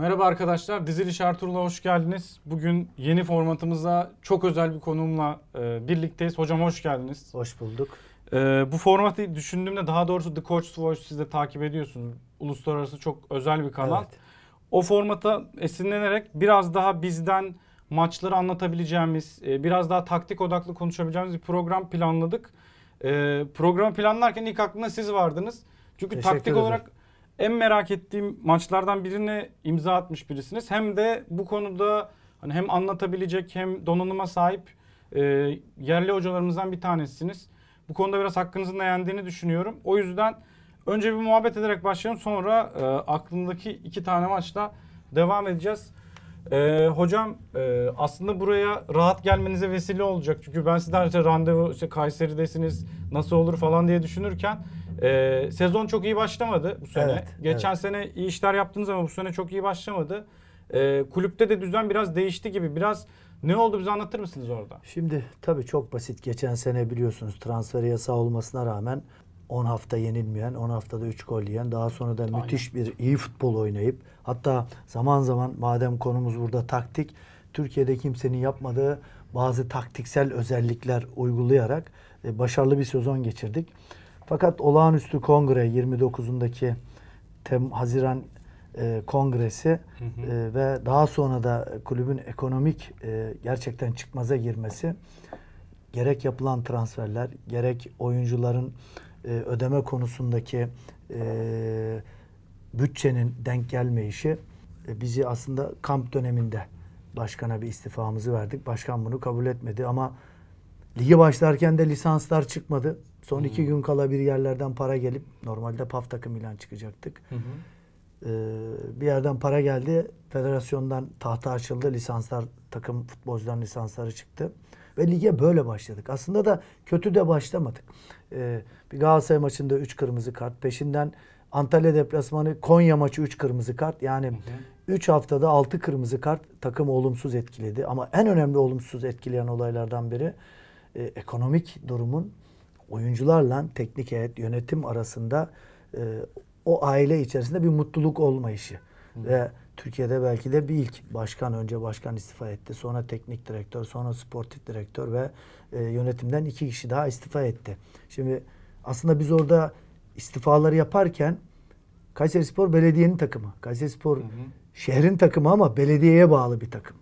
Merhaba arkadaşlar, Diziliş Ertuğrul'a hoş geldiniz. Bugün yeni formatımızda çok özel bir konuğumla e, birlikteyiz. Hocam hoş geldiniz. Hoş bulduk. E, bu formatı düşündüğümde daha doğrusu The Coach's Voice siz de takip ediyorsunuz. Uluslararası çok özel bir kanal. Evet. O formata esinlenerek biraz daha bizden maçları anlatabileceğimiz, e, biraz daha taktik odaklı konuşabileceğimiz bir program planladık. E, programı planlarken ilk aklımda siz vardınız. Çünkü Teşekkür taktik ederim. olarak en merak ettiğim maçlardan birine imza atmış birisiniz. Hem de bu konuda hani hem anlatabilecek hem donanıma sahip e, yerli hocalarımızdan bir tanesiniz. Bu konuda biraz hakkınızın da yendiğini düşünüyorum. O yüzden önce bir muhabbet ederek başlayalım. Sonra e, aklımdaki iki tane maçla devam edeceğiz. E, hocam e, aslında buraya rahat gelmenize vesile olacak. Çünkü ben sizden işte randevu işte Kayseri'desiniz nasıl olur falan diye düşünürken e, sezon çok iyi başlamadı bu sene. Evet, Geçen evet. sene iyi işler yaptınız ama bu sene çok iyi başlamadı. E, kulüpte de düzen biraz değişti gibi. Biraz ne oldu bize anlatır mısınız orada? Şimdi tabii çok basit. Geçen sene biliyorsunuz transfer yasağı olmasına rağmen 10 hafta yenilmeyen, 10 haftada 3 gol yiyen, daha sonra da müthiş bir iyi futbol oynayıp hatta zaman zaman madem konumuz burada taktik, Türkiye'de kimsenin yapmadığı bazı taktiksel özellikler uygulayarak e, başarılı bir sezon geçirdik. Fakat olağanüstü kongre 29'undaki Tem Haziran e, kongresi hı hı. E, ve daha sonra da kulübün ekonomik e, gerçekten çıkmaza girmesi gerek yapılan transferler gerek oyuncuların e, ödeme konusundaki e, bütçenin denk gelmeyişi e, bizi aslında kamp döneminde başkana bir istifamızı verdik. Başkan bunu kabul etmedi ama lige başlarken de lisanslar çıkmadı. Son hı iki gün kala bir yerlerden para gelip normalde PAF takım ilan çıkacaktık. Hı-hı. Ee, bir yerden para geldi. Federasyondan tahta açıldı. Lisanslar takım futbolcuların lisansları çıktı. Ve lige böyle başladık. Aslında da kötü de başlamadık. Ee, bir Galatasaray maçında 3 kırmızı kart. Peşinden Antalya deplasmanı Konya maçı 3 kırmızı kart. Yani 3 haftada 6 kırmızı kart takım olumsuz etkiledi. Ama en önemli olumsuz etkileyen olaylardan biri e, ekonomik durumun oyuncularla teknik heyet, yönetim arasında e, o aile içerisinde bir mutluluk olmayışı. Hı. Ve Türkiye'de belki de bir ilk başkan önce başkan istifa etti. Sonra teknik direktör, sonra sportif direktör ve e, yönetimden iki kişi daha istifa etti. Şimdi aslında biz orada istifaları yaparken Kayseri Spor belediyenin takımı. Kayseri Spor hı hı. şehrin takımı ama belediyeye bağlı bir takım.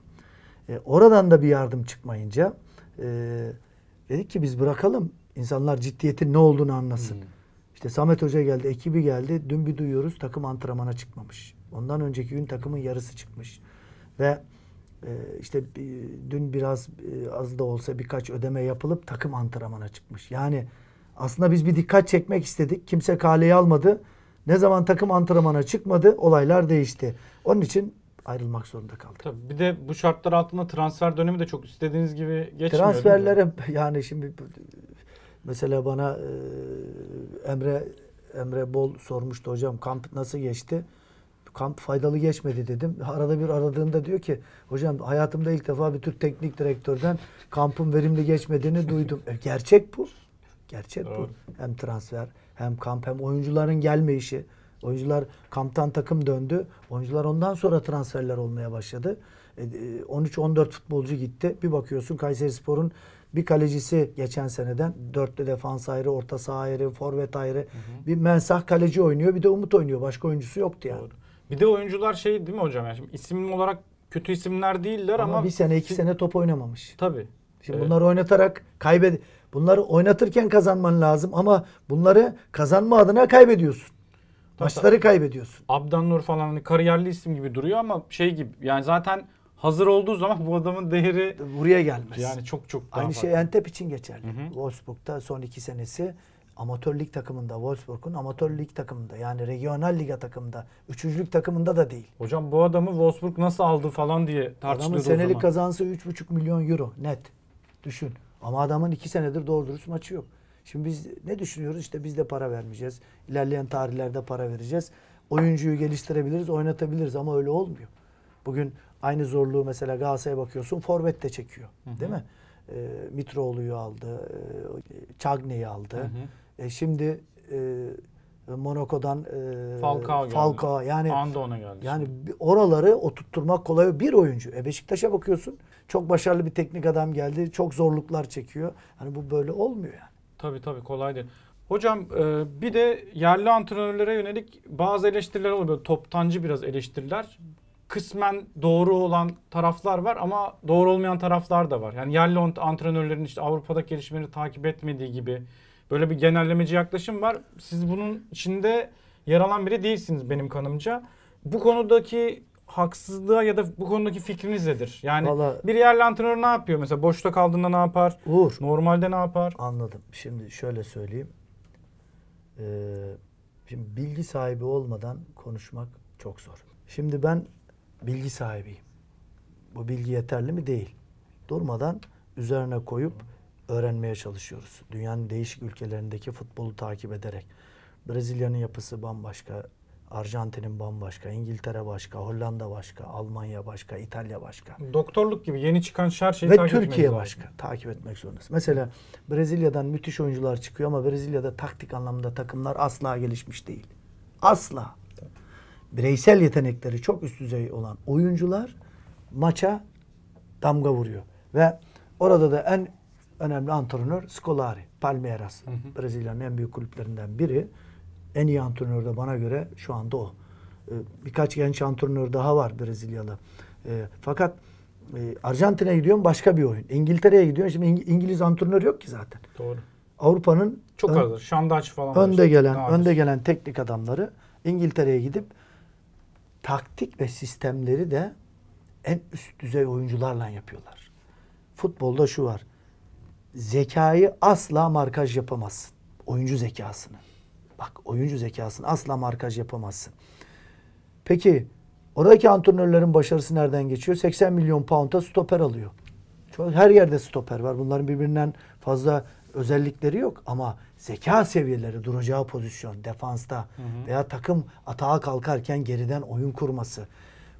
E, oradan da bir yardım çıkmayınca e, dedik ki biz bırakalım İnsanlar ciddiyetin ne olduğunu anlasın. Hmm. İşte Samet Hoca geldi, ekibi geldi. Dün bir duyuyoruz takım antrenmana çıkmamış. Ondan önceki gün takımın yarısı çıkmış. Ve e, işte e, dün biraz e, az da olsa birkaç ödeme yapılıp takım antrenmana çıkmış. Yani aslında biz bir dikkat çekmek istedik. Kimse kaleyi almadı. Ne zaman takım antrenmana çıkmadı olaylar değişti. Onun için ayrılmak zorunda kaldık. Tabii bir de bu şartlar altında transfer dönemi de çok istediğiniz gibi geçmiyor. Transferlere yani şimdi Mesela bana e, Emre Emre Bol sormuştu hocam kamp nasıl geçti? Kamp faydalı geçmedi dedim. Arada bir aradığında diyor ki hocam hayatımda ilk defa bir Türk teknik direktörden kampın verimli geçmediğini duydum. E, gerçek bu. Gerçek Doğru. bu. Hem transfer hem kamp hem oyuncuların gelmeyişi. Oyuncular kamptan takım döndü. Oyuncular ondan sonra transferler olmaya başladı. 13-14 e, e, futbolcu gitti. Bir bakıyorsun Kayseri Spor'un bir kalecisi geçen seneden. Dörtlü defans ayrı, orta saha ayrı, forvet ayrı. Hı hı. Bir Mensah kaleci oynuyor bir de Umut oynuyor. Başka oyuncusu yoktu yani. Doğru. Bir de oyuncular şey değil mi hocam? Yani şimdi isim olarak kötü isimler değiller ama... ama bir sene iki sene top oynamamış. Tabii. Şimdi evet. bunları oynatarak kaybed... Bunları oynatırken kazanman lazım ama bunları kazanma adına kaybediyorsun. Tabii Maçları kaybediyorsun. Abdan Nur falan hani kariyerli isim gibi duruyor ama şey gibi yani zaten hazır olduğu zaman bu adamın değeri buraya gelmez. Yani çok çok daha Aynı şey farklı. şey Entep için geçerli. Hı hı. Wolfsburg'da son iki senesi amatör lig takımında Wolfsburg'un amatör lig takımında yani regional liga takımında üçüncülük takımında da değil. Hocam bu adamı Wolfsburg nasıl aldı falan diye tartışılıyordu Adamın senelik o zaman. kazansı 3,5 milyon euro net. Düşün. Ama adamın iki senedir doğru dürüst maçı yok. Şimdi biz ne düşünüyoruz? İşte biz de para vermeyeceğiz. İlerleyen tarihlerde para vereceğiz. Oyuncuyu geliştirebiliriz, oynatabiliriz ama öyle olmuyor. Bugün Aynı zorluğu mesela Galatasaray'a bakıyorsun forvet de çekiyor. Hı hı. Değil mi? E, Mitroğlu'yu aldı. E, Cagney'i aldı. Hı hı. E, şimdi e, Monaco'dan e, Falcao, Falcao geldi. yani Andon'a geldi. Yani şimdi. oraları oturtturmak kolay bir oyuncu. E Beşiktaş'a bakıyorsun. Çok başarılı bir teknik adam geldi. Çok zorluklar çekiyor. Hani bu böyle olmuyor yani. Tabii tabii kolay değil. Hocam e, bir de yerli antrenörlere yönelik bazı eleştiriler oluyor. Böyle toptancı biraz eleştiriler kısmen doğru olan taraflar var ama doğru olmayan taraflar da var. Yani yerli antrenörlerin işte Avrupa'daki gelişmeleri takip etmediği gibi böyle bir genellemeci yaklaşım var. Siz bunun içinde yer alan biri değilsiniz benim kanımca. Bu konudaki haksızlığa ya da bu konudaki fikriniz nedir? Yani Vallahi, bir yerli antrenör ne yapıyor? Mesela boşta kaldığında ne yapar? Uğur. Normalde ne yapar? Anladım. Şimdi şöyle söyleyeyim. Ee, şimdi bilgi sahibi olmadan konuşmak çok zor. Şimdi ben bilgi sahibiyim. Bu bilgi yeterli mi? Değil. Durmadan üzerine koyup öğrenmeye çalışıyoruz. Dünyanın değişik ülkelerindeki futbolu takip ederek. Brezilya'nın yapısı bambaşka, Arjantin'in bambaşka, İngiltere başka, Hollanda başka, Almanya başka, İtalya başka. Doktorluk gibi yeni çıkan her şeyi Ve takip etmek Ve Türkiye başka. Lazım. Takip etmek zorundasın. Mesela Brezilya'dan müthiş oyuncular çıkıyor ama Brezilya'da taktik anlamda takımlar asla gelişmiş değil. Asla bireysel yetenekleri çok üst düzey olan oyuncular maça damga vuruyor. Ve orada da en önemli antrenör Scolari, Palmeiras. Brezilya'nın en büyük kulüplerinden biri. En iyi antrenör de bana göre şu anda o. Ee, birkaç genç antrenör daha var Brezilyalı. Ee, fakat e, Arjantin'e gidiyorsun başka bir oyun. İngiltere'ye gidiyorsun. Şimdi İngiliz antrenör yok ki zaten. Doğru. Avrupa'nın çok ön, azdır. Şandaç falan. Önde gelen, önde gelen teknik adamları İngiltere'ye gidip taktik ve sistemleri de en üst düzey oyuncularla yapıyorlar. Futbolda şu var. Zekayı asla markaj yapamazsın. Oyuncu zekasını. Bak oyuncu zekasını asla markaj yapamazsın. Peki oradaki antrenörlerin başarısı nereden geçiyor? 80 milyon pound'a stoper alıyor. Çok, her yerde stoper var. Bunların birbirinden fazla özellikleri yok ama zeka seviyeleri duracağı pozisyon defansta hı hı. veya takım atağa kalkarken geriden oyun kurması,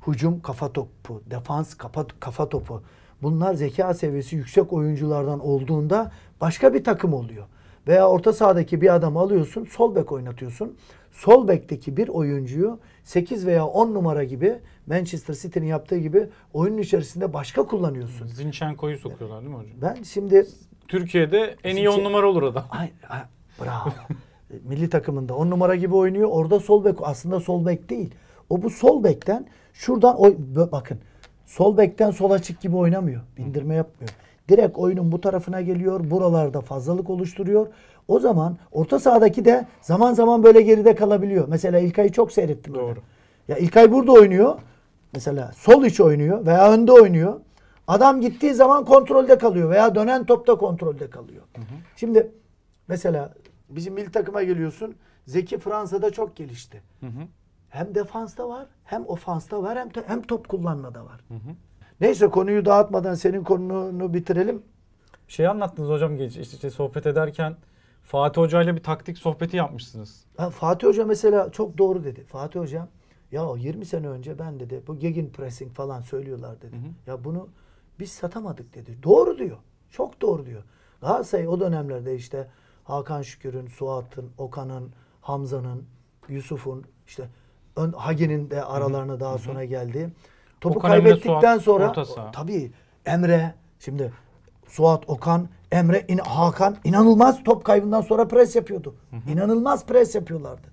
hücum kafa topu, defans kafa, kafa topu bunlar zeka seviyesi yüksek oyunculardan olduğunda başka bir takım oluyor. Veya orta sahadaki bir adamı alıyorsun, sol bek oynatıyorsun. Sol bekteki bir oyuncuyu 8 veya 10 numara gibi Manchester City'nin yaptığı gibi oyunun içerisinde başka kullanıyorsun. Zinchenko'yu sokuyorlar değil mi hocam? Ben şimdi Türkiye'de en iyi on numara olur adam. Ay, ay, bravo. Milli takımında on numara gibi oynuyor. Orada sol bek aslında sol bek değil. O bu sol bekten şuradan oy, bakın sol bekten sol açık gibi oynamıyor. Bindirme yapmıyor. Direkt oyunun bu tarafına geliyor. Buralarda fazlalık oluşturuyor. O zaman orta sahadaki de zaman zaman böyle geride kalabiliyor. Mesela İlkay'ı çok seyrettim. Doğru. Ya İlkay burada oynuyor. Mesela sol iç oynuyor veya önde oynuyor. Adam gittiği zaman kontrolde kalıyor veya dönen topta kontrolde kalıyor. Hı hı. Şimdi mesela bizim milli takıma geliyorsun. Zeki Fransa'da çok gelişti. Hı hı. Hem defansta var, hem ofansta var, hem, hem top kullanmada var. Hı hı. Neyse konuyu dağıtmadan senin konunu bitirelim. Şey anlattınız hocam geç işte, işte sohbet ederken Fatih Hoca ile bir taktik sohbeti yapmışsınız. Ha, Fatih Hoca mesela çok doğru dedi. Fatih Hocam ya 20 sene önce ben dedi bu gegen pressing falan söylüyorlar dedi. Hı hı. Ya bunu biz satamadık dedi. Doğru diyor. Çok doğru diyor. Galatasaray o dönemlerde işte Hakan Şükür'ün, Suat'ın, Okan'ın, Hamza'nın, Yusuf'un işte Hagi'nin de aralarına daha Hı-hı. sonra geldi. Topu Okan kaybettikten Emre, sonra tabii Emre şimdi Suat Okan, Emre in, Hakan inanılmaz top kaybından sonra pres yapıyordu. Hı-hı. İnanılmaz pres yapıyorlardı.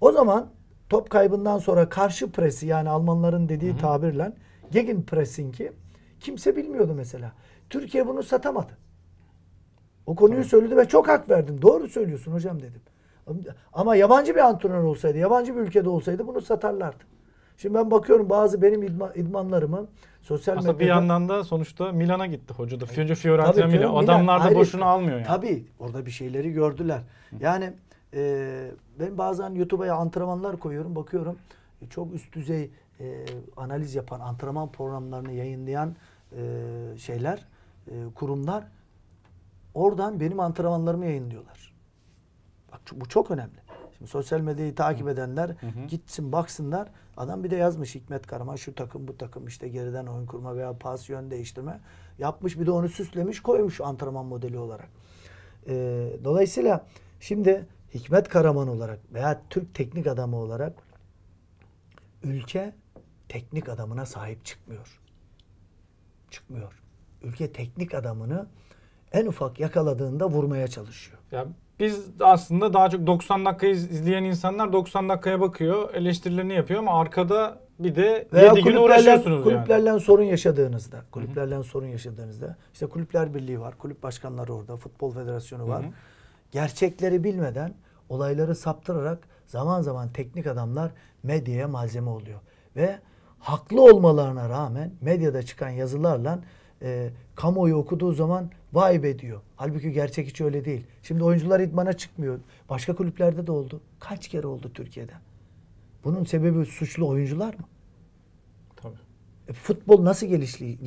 O zaman top kaybından sonra karşı presi yani Almanların dediği Hı-hı. tabirle gegen pressingi Kimse bilmiyordu mesela. Türkiye bunu satamadı. O konuyu tamam. söyledi ve çok hak verdim. Doğru söylüyorsun hocam dedim. Ama yabancı bir antrenör olsaydı, yabancı bir ülkede olsaydı bunu satarlardı. Şimdi ben bakıyorum bazı benim idmanlarımın sosyal medyada... bir yandan da sonuçta Milan'a gitti hoca da. Önce Fiorentina Milan. Adamlar da boşuna almıyor yani. Tabii orada bir şeyleri gördüler. Yani e, ben bazen YouTube'a antrenmanlar koyuyorum bakıyorum. E, çok üst düzey e, analiz yapan, antrenman programlarını yayınlayan e, şeyler, e, kurumlar oradan benim antrenmanlarımı yayınlıyorlar. Bak bu çok önemli. Şimdi sosyal medyayı takip edenler hı hı. gitsin baksınlar. Adam bir de yazmış Hikmet Karaman şu takım bu takım işte geriden oyun kurma veya pas yön değiştirme yapmış bir de onu süslemiş koymuş antrenman modeli olarak. E, dolayısıyla şimdi Hikmet Karaman olarak veya Türk teknik adamı olarak ülke teknik adamına sahip çıkmıyor çıkmıyor. Ülke teknik adamını en ufak yakaladığında vurmaya çalışıyor. Ya biz aslında daha çok 90 dakikayı izleyen insanlar 90 dakikaya bakıyor, eleştirilerini yapıyor ama arkada bir de Veya 7 gün uğraşıyorsunuz kulüplerle sorun yaşadığınızda, kulüplerle sorun yaşadığınızda işte kulüpler birliği var, kulüp başkanları orada, futbol federasyonu var. Hı-hı. Gerçekleri bilmeden olayları saptırarak zaman zaman teknik adamlar medyaya malzeme oluyor ve haklı olmalarına rağmen medyada çıkan yazılarla e, kamuoyu okuduğu zaman vay be diyor. Halbuki gerçek hiç öyle değil. Şimdi oyuncular idmana çıkmıyor. Başka kulüplerde de oldu. Kaç kere oldu Türkiye'de? Bunun sebebi suçlu oyuncular mı? E, futbol nasıl gelişli,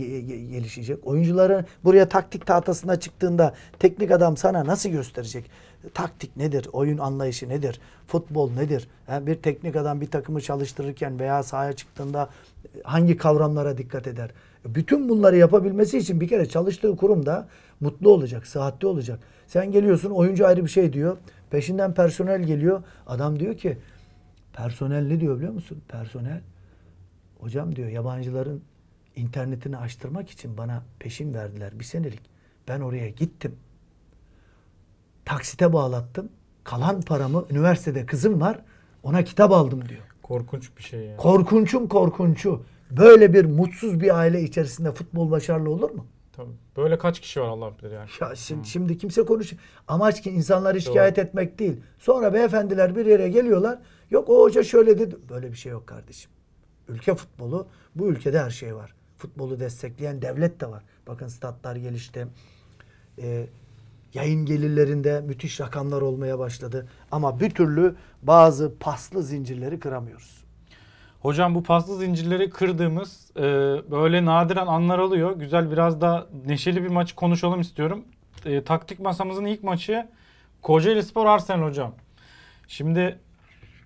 gelişecek? Oyuncuları buraya taktik tahtasına çıktığında teknik adam sana nasıl gösterecek? Taktik nedir? Oyun anlayışı nedir? Futbol nedir? Yani bir teknik adam bir takımı çalıştırırken veya sahaya çıktığında e, hangi kavramlara dikkat eder? E, bütün bunları yapabilmesi için bir kere çalıştığı kurumda mutlu olacak, sıhhatli olacak. Sen geliyorsun oyuncu ayrı bir şey diyor. Peşinden personel geliyor. Adam diyor ki personel ne diyor biliyor musun? Personel Hocam diyor yabancıların internetini açtırmak için bana peşin verdiler bir senelik. Ben oraya gittim. Taksite bağlattım. Kalan paramı üniversitede kızım var ona kitap aldım diyor. Korkunç bir şey ya. Yani. Korkunçum korkunçu. Böyle bir mutsuz bir aile içerisinde futbol başarılı olur mu? Tabii. Böyle kaç kişi var Allah bilir yani. Ya şimdi, hmm. şimdi kimse konuş. Amaç ki insanları şikayet Doğru. etmek değil. Sonra beyefendiler bir yere geliyorlar. Yok o hoca şöyle dedi. Böyle bir şey yok kardeşim. Ülke futbolu. Bu ülkede her şey var. Futbolu destekleyen devlet de var. Bakın statlar gelişti. Ee, yayın gelirlerinde müthiş rakamlar olmaya başladı. Ama bir türlü bazı paslı zincirleri kıramıyoruz. Hocam bu paslı zincirleri kırdığımız e, böyle nadiren anlar alıyor. Güzel biraz da neşeli bir maçı konuşalım istiyorum. E, taktik masamızın ilk maçı Kocaeli Spor Arsenal hocam. Şimdi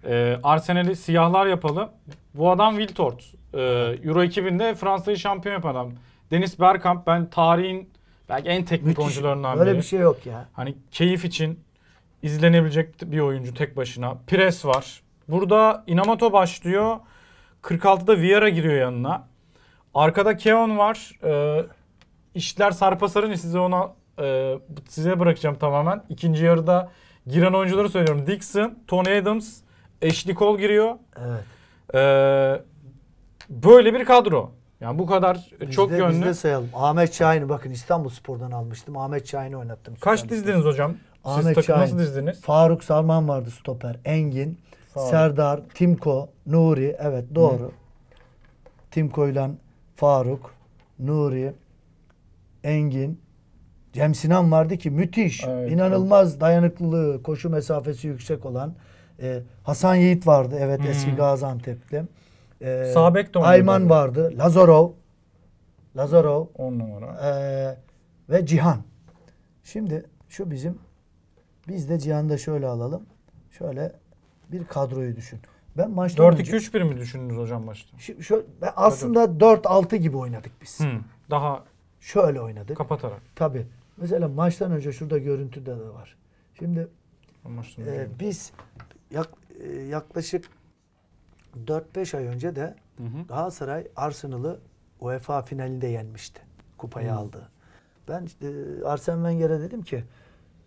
e, Arsenal'i siyahlar yapalım. Bu adam Wiltord. E, Euro 2000'de Fransa'yı şampiyon yapan adam. Deniz Bergkamp ben tarihin belki en teknik Müthiş. oyuncularından biri. Böyle bir şey yok ya. Hani keyif için izlenebilecek bir oyuncu tek başına. Pires var. Burada Inamato başlıyor. 46'da Vieira giriyor yanına. Arkada Keon var. Ee, işler sarpa sarın size ona e, size bırakacağım tamamen. İkinci yarıda giren oyuncuları söylüyorum. Dixon, Tony Adams, Eşlik ol giriyor. Evet. Ee, böyle bir kadro. Yani bu kadar biz çok de, yönlü. Biz de sayalım. Ahmet Şahin'i bakın İstanbul Spor'dan almıştım. Ahmet Şahin'i oynattım. Kaç dizdiniz hocam? Ahmet Siz takım nasıl dizdiniz? Faruk Salman vardı stoper. Engin, Faruk. Serdar, Timko, Nuri. Evet doğru. Timko ile Faruk, Nuri, Engin, Cem Sinan vardı ki müthiş, evet, inanılmaz evet. dayanıklılığı, koşu mesafesi yüksek olan. E, Hasan Yiğit vardı evet hmm. eski Gaziantep'te. E, Sabek de Ayman vardı. vardı. Lazarov. Lazarov. On numara. E, ve Cihan. Şimdi şu bizim biz de Cihan'da şöyle alalım. Şöyle bir kadroyu düşün. Ben maçta 4-2-3-1 mi düşündünüz hocam maçta? Şu, şu, aslında 4-6 gibi oynadık biz. Hmm, daha şöyle oynadık. Kapatarak. Tabii. Mesela maçtan önce şurada görüntüde de var. Şimdi e, biz yak, e, yaklaşık 4-5 ay önce de hı hı. Galatasaray Arsenal'ı UEFA finalinde yenmişti. Kupayı hı. aldı. Ben işte Arsene Wenger'e dedim ki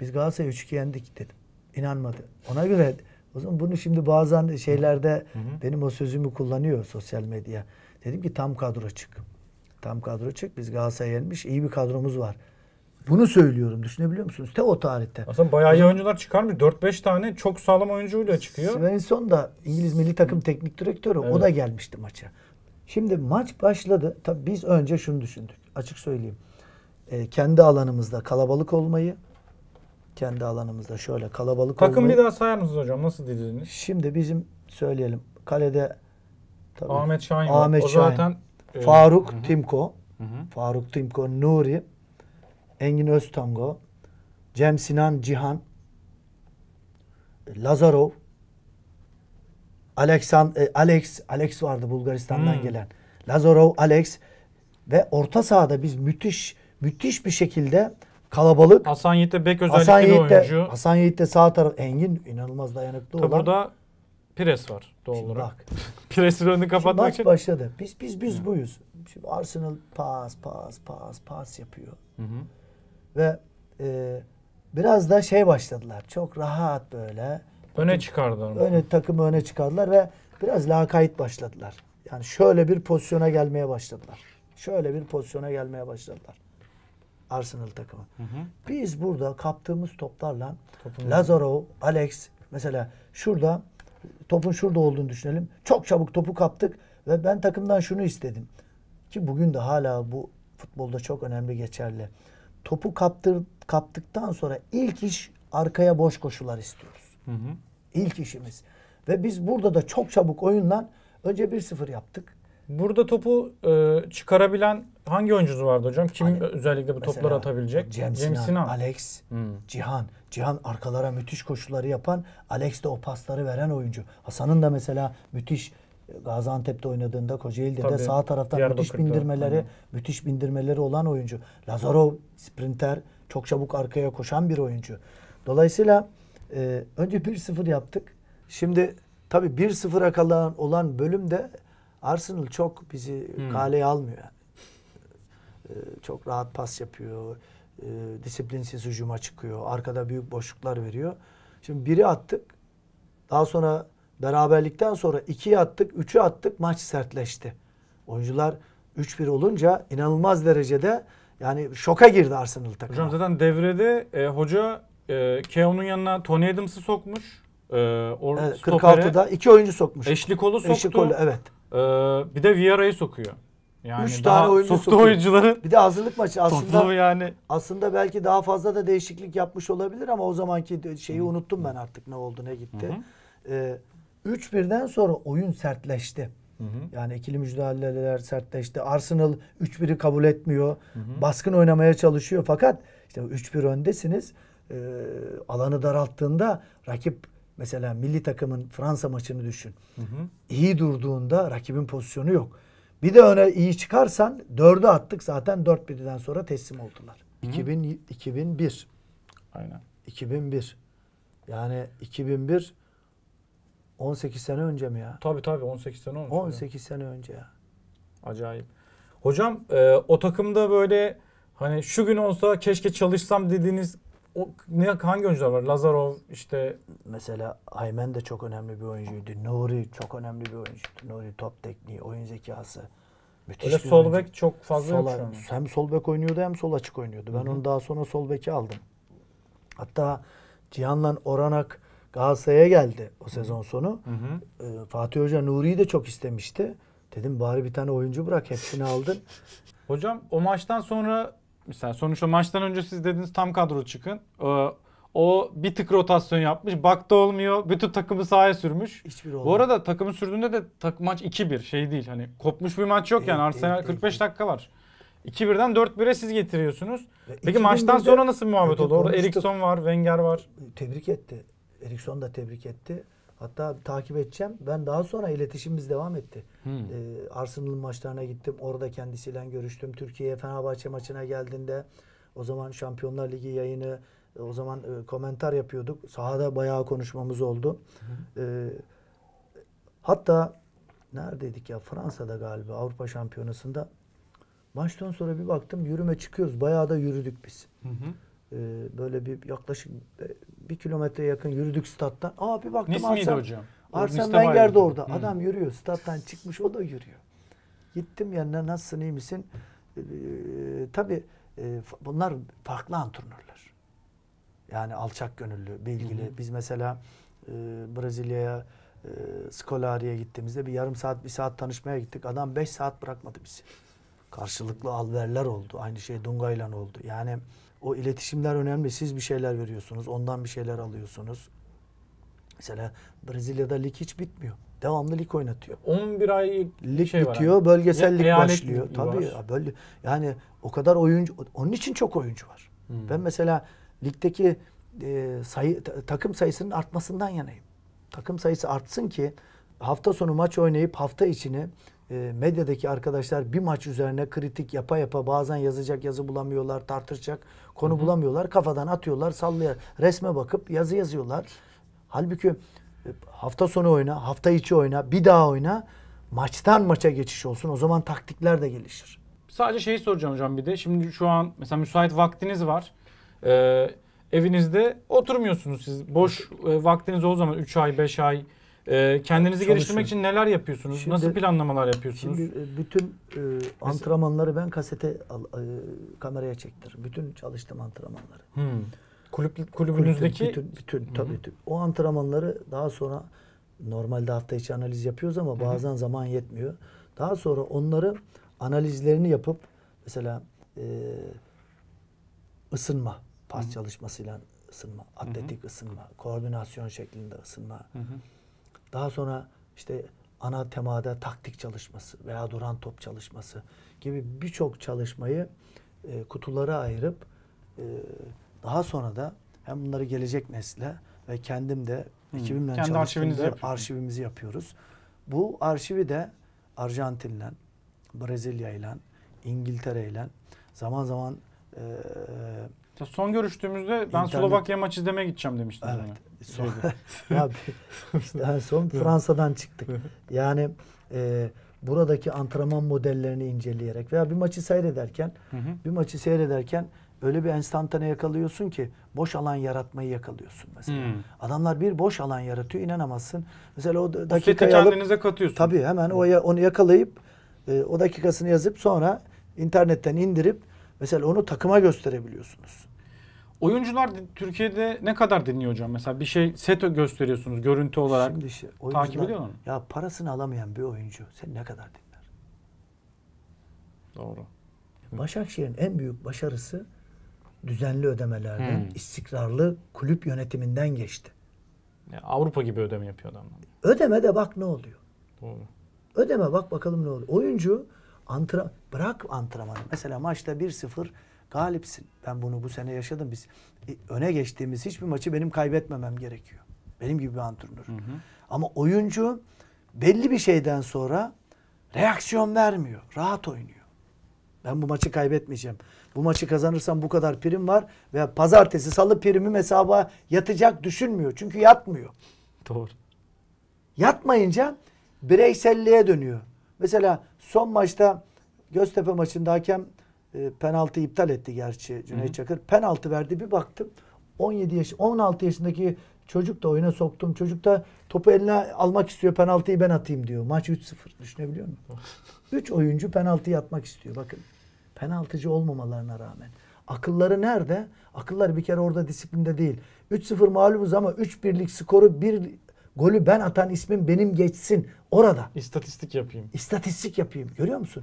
biz Galatasaray 3-2 yendik dedim. İnanmadı. Ona göre o zaman bunu şimdi bazen şeylerde hı hı. benim o sözümü kullanıyor sosyal medya. Dedim ki tam kadro çık. Tam kadro çık. Biz Galatasaray yenmiş. iyi bir kadromuz var. Bunu söylüyorum. Düşünebiliyor musunuz? Te o tarihte. Aslında bayağı iyi oyuncular çıkar mı? 4-5 tane çok sağlam oyuncuyla çıkıyor. Svensson da İngiliz milli takım teknik direktörü. Evet. O da gelmişti maça. Şimdi maç başladı. Tabii biz önce şunu düşündük. Açık söyleyeyim. Ee, kendi alanımızda kalabalık olmayı, kendi alanımızda şöyle kalabalık Takım olmayı. bir daha sayar mısınız hocam? Nasıl diziliniz? Şimdi bizim söyleyelim. Kalede tabii, Ahmet Şahin. Ahmet o Şahin. Zaten, e, Faruk hı. Timko. Hı hı. Faruk Timko, Nuri, Engin Öztango, Cem Sinan Cihan, Lazarov, Alexan, e, Alex, Alex vardı Bulgaristan'dan hmm. gelen. Lazarov, Alex ve orta sahada biz müthiş müthiş bir şekilde kalabalık. Hasan Yiğit de bek özellikle Hasan oyuncu. Hasan Yiğit sağ taraf Engin inanılmaz dayanıklı Tabi olan. burada pres var doğal Şimdi olarak. Bak. önünü kapatmak maç için. başladı. Biz biz biz hmm. buyuz. Şimdi Arsenal pas pas pas pas yapıyor. Hı hı. Ve e, biraz da şey başladılar. Çok rahat böyle. Öne çıkardılar. Öne takımı öne çıkardılar ve biraz lakayt başladılar. Yani şöyle bir pozisyona gelmeye başladılar. Şöyle bir pozisyona gelmeye başladılar. Arsenal takımı. Hı hı. Biz burada kaptığımız toplarla Topun Lazaro, Alex mesela şurada topun şurada olduğunu düşünelim. Çok çabuk topu kaptık ve ben takımdan şunu istedim. Ki bugün de hala bu futbolda çok önemli geçerli topu kaptır, kaptıktan sonra ilk iş arkaya boş koşular istiyoruz. Hı hı. İlk işimiz. Ve biz burada da çok çabuk oyundan önce 1-0 yaptık. Burada topu e, çıkarabilen hangi oyuncusu vardı hocam? Kim hani, özellikle bu topları atabilecek? Cem, Cem Sinan, Sinan. Alex, hmm. Cihan. Cihan arkalara müthiş koşuları yapan, Alex de o pasları veren oyuncu. Hasan'ın da mesela müthiş Gaziantep'te oynadığında Kocaeli'de de sağ taraftan müthiş bindirmeleri, hani. müthiş bindirmeleri olan oyuncu. Lazarov sprinter, çok çabuk arkaya koşan bir oyuncu. Dolayısıyla e, önce 1-0 yaptık. Şimdi tabii 1-0'a kalan olan bölümde Arsenal çok bizi hmm. kaleye almıyor. E, çok rahat pas yapıyor. E, disiplinsiz hücuma çıkıyor. Arkada büyük boşluklar veriyor. Şimdi biri attık. Daha sonra Beraberlikten sonra 2'yi attık, 3'ü attık maç sertleşti. Oyuncular 3-1 olunca inanılmaz derecede yani şoka girdi Arsenal takımı. Hocam zaten devrede e, hoca e, Keon'un yanına Tony Adams'ı sokmuş. E, or, evet, 46'da iki oyuncu sokmuş. Eşli kolu soktu. Eşli evet. E, bir de Vieira'yı sokuyor. Yani Üç daha tane oyuncu soktu sokuyor. oyuncuları. Bir de hazırlık maçı aslında yani. aslında belki daha fazla da değişiklik yapmış olabilir ama o zamanki şeyi Hı. unuttum ben artık ne oldu ne gitti. Hı. Ee, 3 birden sonra oyun sertleşti. Hı hı. Yani ikili mücadeleler sertleşti. Arsenal 3-1'i kabul etmiyor. Hı hı. Baskın oynamaya çalışıyor fakat işte 3-1 öndesiniz. Ee, alanı daralttığında rakip mesela milli takımın Fransa maçını düşün. Hı hı. İyi durduğunda rakibin pozisyonu yok. Bir de öne iyi çıkarsan 4'e attık zaten 4-1'den sonra teslim oldular. Hı. 2000, 2001. Aynen. 2001. Yani 2001 18 sene önce mi ya? Tabii tabii 18 sene olmuş. 18 sene önce ya. Acayip. Hocam e, o takımda böyle hani şu gün olsa keşke çalışsam dediğiniz o, ne hangi oyuncular var? Lazarov işte mesela Aymen de çok önemli bir oyuncuydu. Nuri çok önemli bir oyuncuydu. Nuri top tekniği, oyun zekası. Müthiş Öyle bir sol bek çok fazla Sola, yok şu an. Hem sol bek oynuyordu hem sol açık oynuyordu. Ben Hı-hı. onu daha sonra sol beki aldım. Hatta Cihan'la Oranak Galatasaray'a geldi o sezon sonu. Hı hı. Ee, Fatih Hoca Nuri'yi de çok istemişti. Dedim bari bir tane oyuncu bırak hepsini aldın. Hocam o maçtan sonra mesela sonuçta maçtan önce siz dediniz tam kadro çıkın. Ee, o bir tık rotasyon yapmış. Bakta olmuyor. Bütün takımı sahaya sürmüş. Hiçbir olmadı. Bu arada takımı sürdüğünde de tak, maç 2-1 şey değil. Hani kopmuş bir maç yok değil, yani. Arsenal 45 değil. dakika var. 2-1'den 4-1'e siz getiriyorsunuz. Peki maçtan sonra nasıl bir muhabbet oldu? Orada Erikson var, Wenger var. Tebrik etti. Erikson da tebrik etti. Hatta takip edeceğim. Ben daha sonra iletişimimiz devam etti. Hmm. Ee, Arsenal maçlarına gittim. Orada kendisiyle görüştüm. Türkiye'ye Fenerbahçe maçına geldiğinde o zaman Şampiyonlar Ligi yayını e, o zaman e, komentar yapıyorduk. Sahada bayağı konuşmamız oldu. Hmm. Ee, hatta neredeydik ya Fransa'da galiba Avrupa Şampiyonası'nda maçtan sonra bir baktım yürüme çıkıyoruz. Bayağı da yürüdük biz. Hı hı. Ee, böyle bir yaklaşık e, bir kilometre yakın yürüdük stattan. Aa bir baktım Nis Arsene, hocam? Arsene Wenger de orada. Hı. Adam yürüyor. Stat'tan çıkmış o da yürüyor. Gittim yanına nasılsın iyi misin? Ee, tabii e, bunlar farklı antrenörler. Yani alçak gönüllü, bilgili. Hı hı. Biz mesela e, Brezilya'ya e, Skolari'ye gittiğimizde bir yarım saat, bir saat tanışmaya gittik. Adam beş saat bırakmadı bizi. Karşılıklı alverler oldu. Aynı şey Dunga ile oldu. Yani o iletişimler önemli. Siz bir şeyler veriyorsunuz. Ondan bir şeyler alıyorsunuz. Mesela Brezilya'da lig hiç bitmiyor. Devamlı lig oynatıyor. 11 ay şey lig şey bitiyor, var bölgesel lig başlıyor. Tabii var. böyle yani o kadar oyuncu onun için çok oyuncu var. Hmm. Ben mesela ligdeki e, sayı takım sayısının artmasından yanayım. Takım sayısı artsın ki hafta sonu maç oynayıp hafta içini ee, medyadaki arkadaşlar bir maç üzerine kritik yapa yapa bazen yazacak yazı bulamıyorlar, tartışacak konu Hı-hı. bulamıyorlar. Kafadan atıyorlar, sallıyor resme bakıp yazı yazıyorlar. Halbuki e, hafta sonu oyna, hafta içi oyna, bir daha oyna. Maçtan maça geçiş olsun. O zaman taktikler de gelişir. Sadece şeyi soracağım hocam bir de. Şimdi şu an mesela müsait vaktiniz var. Ee, evinizde oturmuyorsunuz siz. Boş e, vaktiniz o zaman 3 ay, 5 ay ee, kendinizi geliştirmek için neler yapıyorsunuz? Şimdi, Nasıl planlamalar yapıyorsunuz? Şimdi e, bütün e, antrenmanları ben kasete al, e, kameraya çektir. Bütün çalıştığım antrenmanları. Hmm. Kulüp kulübünüzdeki bütün bütün, tabii tüm. o antrenmanları daha sonra normalde hafta içi analiz yapıyoruz ama bazen hı zaman yetmiyor. Daha sonra onları analizlerini yapıp mesela e, ısınma, pas Hı-hı. çalışmasıyla ısınma, atletik hı ısınma, koordinasyon şeklinde ısınma. hı daha sonra işte ana temada taktik çalışması veya duran top çalışması gibi birçok çalışmayı e, kutulara ayırıp e, daha sonra da hem bunları gelecek nesle ve kendim de hmm. ekibimle Kendi arşivinizi arşivimizi yapıyoruz. Bu arşivi de Arjantin'le, Brezilya'yla, İngiltere'yle zaman zaman e, Son görüştüğümüzde ben İnternet... Slovakya maçı izlemeye gideceğim demiştim. Evet. Yani son, ya, işte son Fransa'dan çıktık. Yani e, buradaki antrenman modellerini inceleyerek veya bir maçı seyrederken bir maçı seyrederken öyle bir enstantane yakalıyorsun ki boş alan yaratmayı yakalıyorsun mesela. Hmm. Adamlar bir boş alan yaratıyor inanamazsın. Mesela o dakikayı o alıp kendinize katıyorsun. Tabii hemen o onu yakalayıp e, o dakikasını yazıp sonra internetten indirip mesela onu takıma gösterebiliyorsunuz. Oyuncular Türkiye'de ne kadar dinliyor hocam? Mesela bir şey set gösteriyorsunuz görüntü olarak. Şimdi işte takip ediyor mı? Ya parasını alamayan bir oyuncu sen ne kadar dinler? Doğru. Başakşehir'in en büyük başarısı düzenli ödemelerden, hmm. istikrarlı kulüp yönetiminden geçti. Yani Avrupa gibi ödeme yapıyor adamlar. Ödeme de bak ne oluyor. Doğru. Ödeme bak bakalım ne oluyor. Oyuncu antren bırak antrenmanı. Mesela maçta 1-0 galipsin. Ben bunu bu sene yaşadım. Biz e, öne geçtiğimiz hiçbir maçı benim kaybetmemem gerekiyor. Benim gibi bir antrenör. Hı hı. Ama oyuncu belli bir şeyden sonra reaksiyon vermiyor. Rahat oynuyor. Ben bu maçı kaybetmeyeceğim. Bu maçı kazanırsam bu kadar prim var ve pazartesi salı primim hesaba yatacak düşünmüyor. Çünkü yatmıyor. Doğru. Yatmayınca bireyselliğe dönüyor. Mesela son maçta Göztepe maçında hakem e, penaltı iptal etti gerçi Cüneyt Hı-hı. Çakır. Penaltı verdi bir baktım 17 yaş 16 yaşındaki çocuk da oyuna soktum. Çocuk da topu eline almak istiyor. Penaltıyı ben atayım diyor. Maç 3-0 düşünebiliyor musun? 3 oyuncu penaltı atmak istiyor. Bakın penaltıcı olmamalarına rağmen. Akılları nerede? Akıllar bir kere orada disiplinde değil. 3-0 mağlubuz ama 3 birlik skoru bir golü ben atan ismin benim geçsin orada. İstatistik yapayım. İstatistik yapayım. Görüyor musun?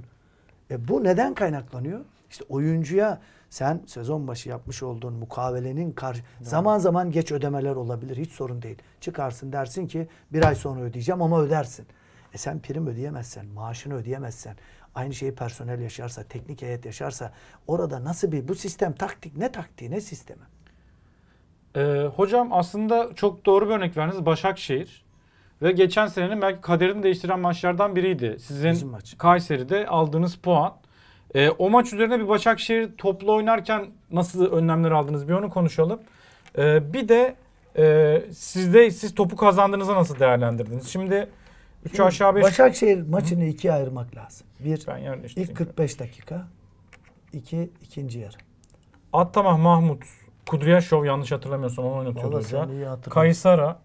E, bu neden kaynaklanıyor? İşte oyuncuya sen sezon başı yapmış olduğun mukavelenin karşı Doğru. zaman zaman geç ödemeler olabilir. Hiç sorun değil. Çıkarsın dersin ki bir ay sonra ödeyeceğim ama ödersin. E sen prim ödeyemezsen, maaşını ödeyemezsen, aynı şeyi personel yaşarsa, teknik heyet yaşarsa orada nasıl bir bu sistem taktik ne taktiği ne sistemi? Ee, hocam aslında çok doğru bir örnek verdiniz Başakşehir. Ve geçen senenin belki kaderini değiştiren maçlardan biriydi. Sizin maç. Kayseri'de aldığınız puan e, o maç üzerine bir Başakşehir toplu oynarken nasıl önlemler aldınız bir onu konuşalım. E, bir de e, sizde siz topu kazandığınızda nasıl değerlendirdiniz? Şimdi 3 aşağı 5 Başakşehir maçını Hı? ikiye ayırmak lazım. Bir ben ilk 45 dakika, iki ikinci yarı. Attamah Mahmut, Kudryashov yanlış hatırlamıyorsam onu oynatıyordu hoca. Kaysara,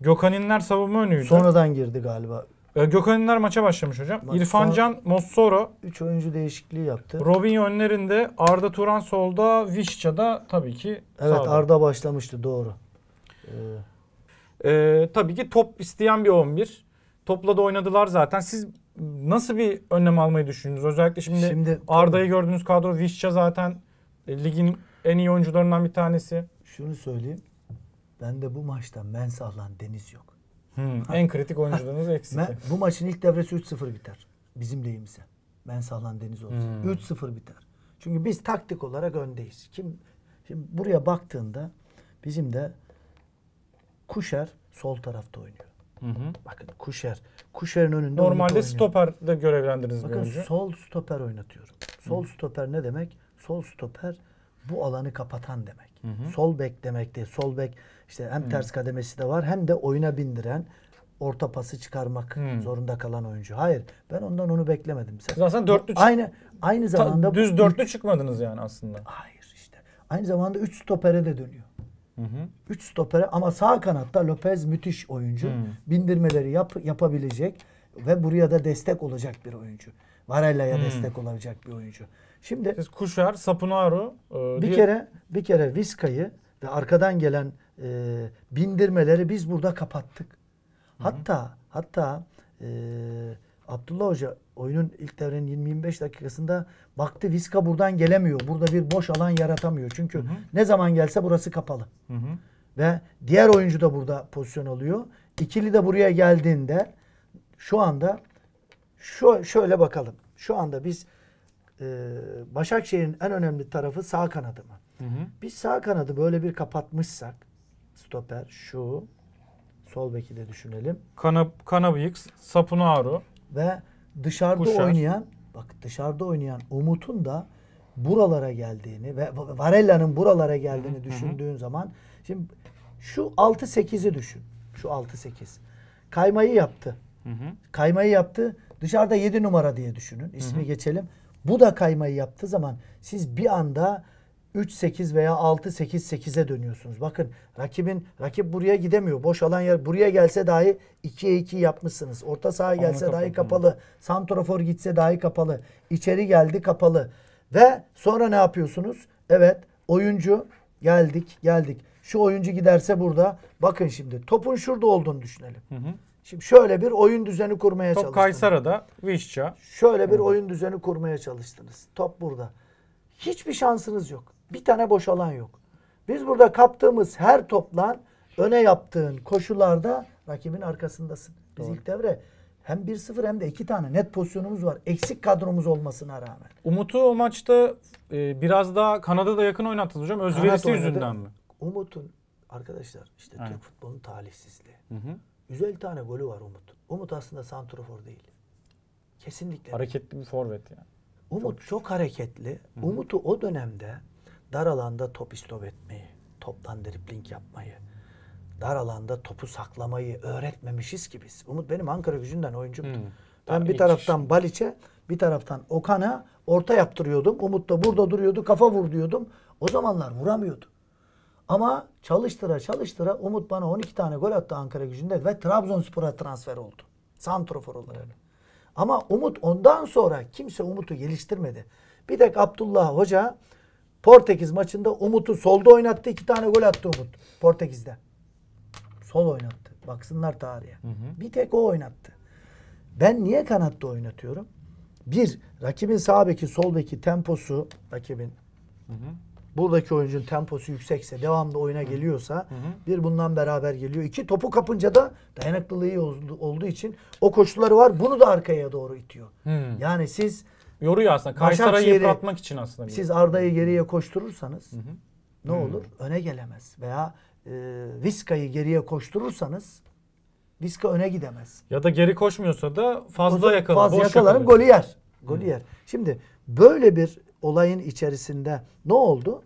Gökhan İnler savunma önüydü. Sonradan girdi galiba. E, Gökhan Ünler maça başlamış hocam. Maç İrfan Can Mossoro. 3 oyuncu değişikliği yaptı. Robin önlerinde, Arda Turan solda, Vişça da tabii ki Evet sağda. Arda başlamıştı doğru. Ee, ee, tabii ki top isteyen bir 11. Topla da oynadılar zaten. Siz nasıl bir önlem almayı düşündünüz? Özellikle şimdi, şimdi Arda'yı gördüğünüz kadro Vişça zaten e, ligin en iyi oyuncularından bir tanesi. Şunu söyleyeyim. Ben de bu maçta Mensah'la Deniz yok. Hmm, en kritik oyuncularınız eksik. bu maçın ilk devresi 3-0 biter. Bizim deyimize. Ben Sağlan Deniz olsun. Hmm. 3-0 biter. Çünkü biz taktik olarak öndeyiz. Kim şimdi buraya baktığında bizim de Kuşer sol tarafta oynuyor. Hı hı. Bakın Kuşer. Kuşer'in önünde Normalde stoperde görevlendiririz Bakın bir sol stoper oynatıyorum. Sol hı. stoper ne demek? Sol stoper bu alanı kapatan demek. Hı hı. Sol bek demek değil. Sol bek işte hem hmm. ters kademesi de var hem de oyuna bindiren orta pası çıkarmak hmm. zorunda kalan oyuncu. Hayır ben ondan onu beklemedim. Sen, Siz aslında dörtlü bu, aynı aynı zamanda ta, düz dörtlü üç, çıkmadınız yani aslında. Hayır işte. Aynı zamanda üç stopere de dönüyor. Hı hı. Üç stopere ama sağ kanatta Lopez müthiş oyuncu. Hmm. Bindirmeleri yap, yapabilecek ve buraya da destek olacak bir oyuncu. Varella'ya hmm. destek olacak bir oyuncu. Şimdi Siz Kuşar, Sapunaro e, bir diye... kere bir kere Viska'yı ve arkadan gelen e, bindirmeleri biz burada kapattık. Hı-hı. Hatta hatta e, Abdullah Hoca oyunun ilk devrenin 20-25 dakikasında baktı Viska buradan gelemiyor. Burada bir boş alan yaratamıyor. Çünkü hı hı. ne zaman gelse burası kapalı. Hı hı. Ve diğer oyuncu da burada pozisyon alıyor. İkili de buraya geldiğinde şu anda şu şöyle bakalım. Şu anda biz e, Başakşehir'in en önemli tarafı sağ kanadı mı? Hı hı. Biz sağ kanadı böyle bir kapatmışsak stoper şu. Sol beki de düşünelim. Kana, Kanabıyık, Sapunaru. Ve dışarıda Kuşar. oynayan bak dışarıda oynayan Umut'un da buralara geldiğini ve Varella'nın buralara geldiğini hı hı. düşündüğün zaman şimdi şu 6-8'i düşün. Şu 6-8. Kaymayı yaptı. Hı hı. Kaymayı yaptı. Dışarıda 7 numara diye düşünün. İsmi hı hı. geçelim. Bu da kaymayı yaptığı zaman siz bir anda 3-8 veya 6-8-8'e dönüyorsunuz. Bakın rakibin rakip buraya gidemiyor. Boş alan yer buraya gelse dahi 2 2 yapmışsınız. Orta saha gelse Onu dahi kapalı. kapalı. Santrafor gitse dahi kapalı. İçeri geldi kapalı. Ve sonra ne yapıyorsunuz? Evet oyuncu geldik geldik. Şu oyuncu giderse burada bakın şimdi topun şurada olduğunu düşünelim. Hı hı. Şimdi şöyle bir oyun düzeni kurmaya Top çalıştınız. Top Kaysara'da, Vişça. Şöyle bir hı. oyun düzeni kurmaya çalıştınız. Top burada. Hiçbir şansınız yok. Bir tane boş alan yok. Biz burada kaptığımız her toplan öne yaptığın koşularda rakibin arkasındasın. Biz Doğru. ilk devre hem 1-0 hem de 2 tane net pozisyonumuz var. Eksik kadromuz olmasına rağmen. Umut'u o maçta e, biraz daha Kanada'da yakın oynattınız hocam. Özverisi yüzünden mi? Umut'un arkadaşlar işte evet. Türk futbolunun talihsizliği. Hı hı. 150 tane golü var Umut. Umut aslında santrofor değil. Kesinlikle. Hareketli bir forvet yani. Umut çok, çok hareketli. Hı hı. Umut'u o dönemde Dar alanda top istop etmeyi, toptan dripling yapmayı, dar alanda topu saklamayı öğretmemişiz ki biz. Umut benim Ankara gücünden oyuncumdu. Hmm. Ben bir taraftan Baliç'e, bir taraftan Okan'a orta yaptırıyordum. Umut da burada duruyordu, kafa vur diyordum. O zamanlar vuramıyordu. Ama çalıştıra çalıştıra Umut bana 12 tane gol attı Ankara gücünde ve Trabzonspor'a transfer oldu. Santrofor olarak. Hmm. Ama Umut ondan sonra kimse Umut'u geliştirmedi. Bir tek Abdullah Hoca Portekiz maçında Umut'u solda oynattı. iki tane gol attı Umut Portekiz'de. Sol oynattı. Baksınlar tarihe. Hı hı. Bir tek o oynattı. Ben niye kanatta oynatıyorum? Bir, rakibin sağ beki, sol beki temposu rakibin hı hı. buradaki oyuncunun temposu yüksekse, devamlı oyuna geliyorsa hı hı. bir bundan beraber geliyor. İki, topu kapınca da dayanıklılığı olduğu için o koşulları var. Bunu da arkaya doğru itiyor. Hı. Yani siz Yoruyor aslında. Kaysar'ı yıpratmak için aslında. siz Arda'yı geriye koşturursanız hı hı. ne hı. olur? Öne gelemez. Veya e, Viska'yı geriye koşturursanız Viska öne gidemez. Ya da geri koşmuyorsa da fazla yakalar. Fazla yakalarım golü yer. Golü yer. Şimdi böyle bir olayın içerisinde ne oldu?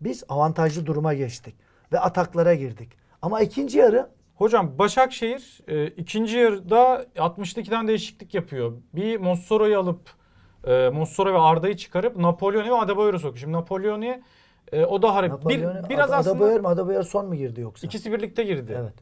Biz avantajlı duruma geçtik ve ataklara girdik. Ama ikinci yarı Hocam Başakşehir e, ikinci yarıda 62'den değişiklik yapıyor. Bir Mossoro'yu alıp e, Muslera ve Arda'yı çıkarıp Napolyon'u ve Adebayor'u sokuyor. Şimdi Napolyon'u e, o da harbi. bir, biraz Ad- aslında Adebayor mu Adebayor son mu girdi yoksa? İkisi birlikte girdi. Evet.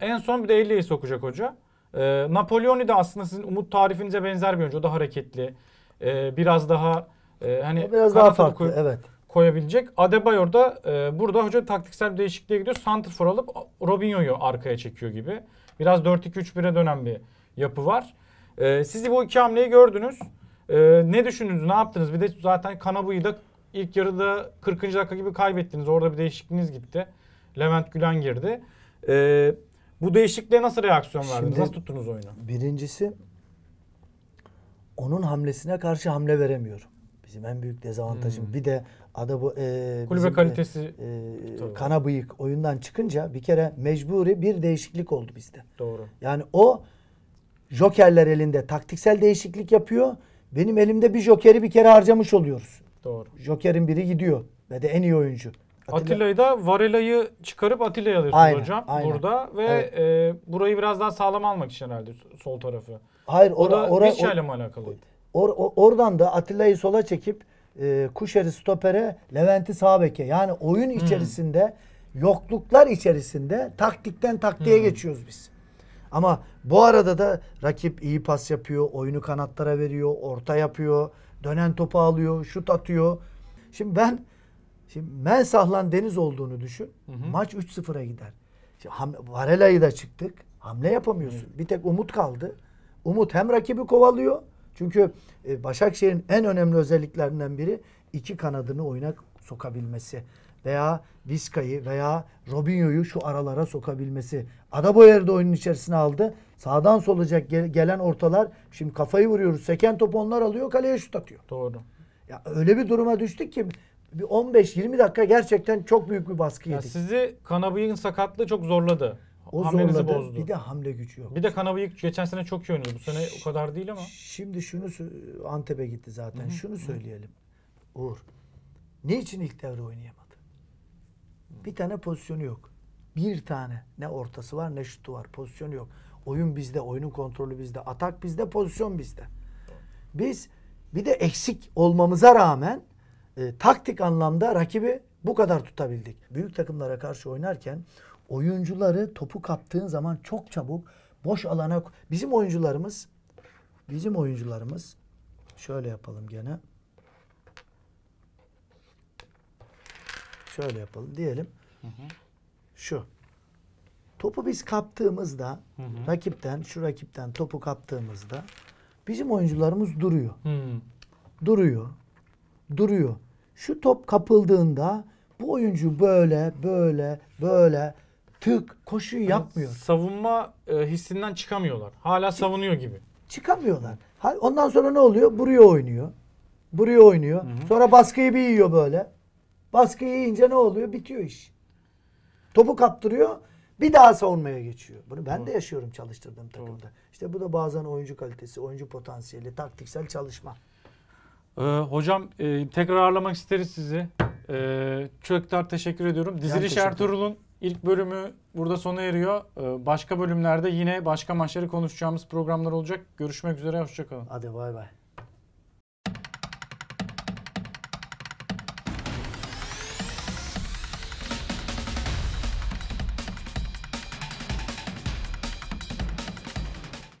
E, en son bir de 50'yi sokacak hoca. E, Napolyon'u da aslında sizin umut tarifinize benzer bir oyuncu. O da hareketli. E, biraz daha e, hani biraz daha farklı. Koy- evet koyabilecek. Adebayor da e, burada hoca taktiksel bir değişikliğe gidiyor. Santrfor alıp Robinho'yu arkaya çekiyor gibi. Biraz 4-2-3-1'e dönen bir yapı var. E, siz bu iki hamleyi gördünüz. Ee, ne düşündünüz? Ne yaptınız? Bir de zaten Kanabu'yu da ilk yarıda 40. dakika gibi kaybettiniz. Orada bir değişikliğiniz gitti. Levent Gülen girdi. Ee, bu değişikliğe nasıl reaksiyon verdiniz? Şimdi, nasıl tuttunuz oyunu? Birincisi onun hamlesine karşı hamle veremiyorum. Bizim en büyük dezavantajım. Hmm. Bir de ada bu e, kulübe bizim, e, kalitesi e, kana bıyık oyundan çıkınca bir kere mecburi bir değişiklik oldu bizde. Doğru. Yani o jokerler elinde taktiksel değişiklik yapıyor benim elimde bir jokeri bir kere harcamış oluyoruz. Doğru. Jokerin biri gidiyor ve de en iyi oyuncu. Atilla. Atilla'yı da Varela'yı çıkarıp Atilla'yı alıyorsun aynen, hocam aynen. burada ve evet. e, burayı biraz daha sağlam almak için herhalde sol tarafı. Hayır or, o da or, or, alakalı? or, oradan da Atilla'yı sola çekip e, Kuşer'i stopere, Levent'i sağ beke. Yani oyun hmm. içerisinde hmm. yokluklar içerisinde taktikten taktiğe hmm. geçiyoruz biz. Ama bu arada da rakip iyi pas yapıyor, oyunu kanatlara veriyor, orta yapıyor, dönen topu alıyor, şut atıyor. Şimdi ben şimdi ben sahlan Deniz olduğunu düşün. Hı hı. Maç 3-0'a gider. Varela'yı da çıktık. Hamle yapamıyorsun. Hı. Bir tek Umut kaldı. Umut hem rakibi kovalıyor. Çünkü e, Başakşehir'in en önemli özelliklerinden biri iki kanadını oyuna sokabilmesi veya Viskayı veya Robinho'yu şu aralara sokabilmesi. Adaboyer'i de oyunun içerisine aldı. Sağdan solacak gelen ortalar. Şimdi kafayı vuruyoruz. Seken top onlar alıyor. Kaleye şut atıyor. Doğru. Ya öyle bir duruma düştük ki bir 15-20 dakika gerçekten çok büyük bir baskı yedik. Ya sizi Kanabay'ın sakatlığı çok zorladı. O Hamlenizi zorladı. bozdu. Bir de hamle gücü yok. Bir de Kanabay'ı geçen sene çok iyi oynadı. Bu sene o kadar değil ama. Şimdi şunu Antep'e gitti zaten. Hı-hı. Şunu söyleyelim. Uğur. için ilk devre oynayamaz? Bir tane pozisyonu yok. Bir tane ne ortası var ne şutu var. Pozisyonu yok. Oyun bizde, oyunun kontrolü bizde, atak bizde, pozisyon bizde. Biz bir de eksik olmamıza rağmen e, taktik anlamda rakibi bu kadar tutabildik. Büyük takımlara karşı oynarken oyuncuları topu kaptığın zaman çok çabuk boş alana bizim oyuncularımız bizim oyuncularımız şöyle yapalım gene. şöyle yapalım diyelim. Hı hı. Şu. Topu biz kaptığımızda hı hı. rakipten şu rakipten topu kaptığımızda bizim oyuncularımız duruyor. Hı. Duruyor. Duruyor. Şu top kapıldığında bu oyuncu böyle böyle böyle tık koşu yani yapmıyor. Savunma e, hissinden çıkamıyorlar. Hala savunuyor gibi. Çıkamıyorlar. Ondan sonra ne oluyor? Buraya oynuyor. Buraya oynuyor. Hı hı. Sonra baskıyı bir yiyor böyle. Baskı yiyince ne oluyor? Bitiyor iş. Topu kaptırıyor. Bir daha savunmaya geçiyor. Bunu ben Doğru. de yaşıyorum çalıştırdığım takımda. Doğru. İşte bu da bazen oyuncu kalitesi, oyuncu potansiyeli, taktiksel çalışma. Ee, hocam e, tekrar ağırlamak isteriz sizi. Çok ee, Çöktar teşekkür ediyorum. Diziliş yani Ertuğrul'un ilk bölümü burada sona eriyor. Ee, başka bölümlerde yine başka maçları konuşacağımız programlar olacak. Görüşmek üzere, hoşçakalın. Hadi bay bay.